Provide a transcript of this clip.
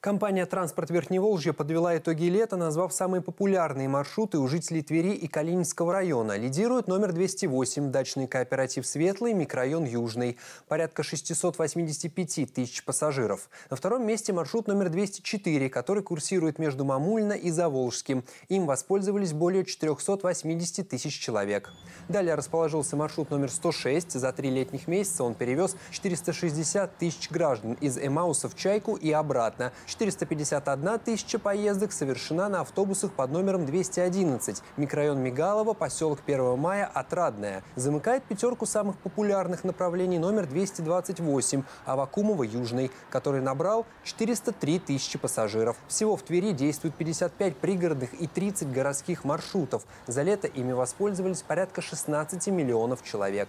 Компания «Транспорт Верхневолжья» подвела итоги лета, назвав самые популярные маршруты у жителей Твери и Калининского района. Лидирует номер 208, дачный кооператив «Светлый», микрорайон «Южный». Порядка 685 тысяч пассажиров. На втором месте маршрут номер 204, который курсирует между Мамульно и Заволжским. Им воспользовались более 480 тысяч человек. Далее расположился маршрут номер 106. За три летних месяца он перевез 460 тысяч граждан из Эмауса в Чайку и обратно – 451 тысяча поездок совершена на автобусах под номером 211, микрорайон Мигалова, поселок 1 мая, Отрадная. Замыкает пятерку самых популярных направлений номер 228, Авакумова, Южный, который набрал 403 тысячи пассажиров. Всего в Твери действует 55 пригородных и 30 городских маршрутов. За лето ими воспользовались порядка 16 миллионов человек.